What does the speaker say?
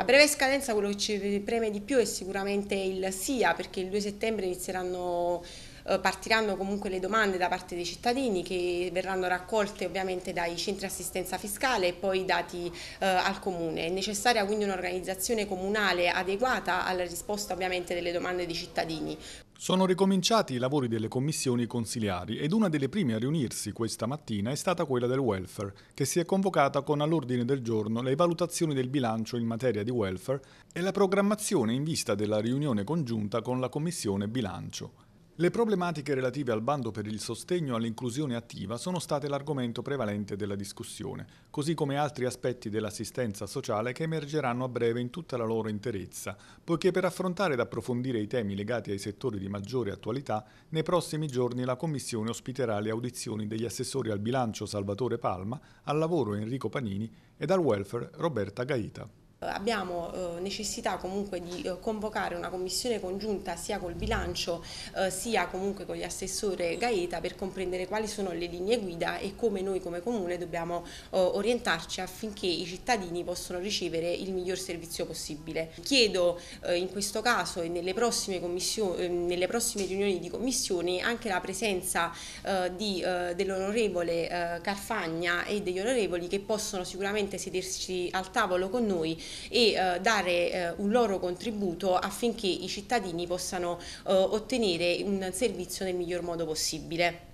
A breve scadenza quello che ci preme di più è sicuramente il SIA perché il 2 settembre inizieranno eh, partiranno comunque le domande da parte dei cittadini che verranno raccolte ovviamente dai centri assistenza fiscale e poi dati eh, al comune. È necessaria quindi un'organizzazione comunale adeguata alla risposta ovviamente delle domande dei cittadini. Sono ricominciati i lavori delle commissioni consiliari ed una delle prime a riunirsi questa mattina è stata quella del welfare, che si è convocata con all'ordine del giorno le valutazioni del bilancio in materia di welfare e la programmazione in vista della riunione congiunta con la commissione bilancio. Le problematiche relative al bando per il sostegno all'inclusione attiva sono state l'argomento prevalente della discussione, così come altri aspetti dell'assistenza sociale che emergeranno a breve in tutta la loro interezza, poiché per affrontare ed approfondire i temi legati ai settori di maggiore attualità, nei prossimi giorni la Commissione ospiterà le audizioni degli assessori al bilancio Salvatore Palma, al lavoro Enrico Panini e al welfare Roberta Gaita abbiamo eh, necessità comunque di eh, convocare una commissione congiunta sia col bilancio eh, sia comunque con gli assessore Gaeta per comprendere quali sono le linee guida e come noi come comune dobbiamo eh, orientarci affinché i cittadini possano ricevere il miglior servizio possibile. Chiedo eh, in questo caso e nelle prossime, eh, nelle prossime riunioni di commissioni anche la presenza dell'onorevole Carfagna e degli onorevoli che possono sicuramente sedersi al tavolo con noi e eh, dare eh, un loro contributo affinché i cittadini possano eh, ottenere un servizio nel miglior modo possibile.